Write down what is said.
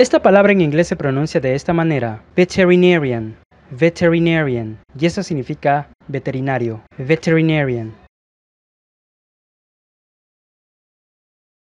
Esta palabra en inglés se pronuncia de esta manera, veterinarian, veterinarian, y eso significa veterinario, veterinarian.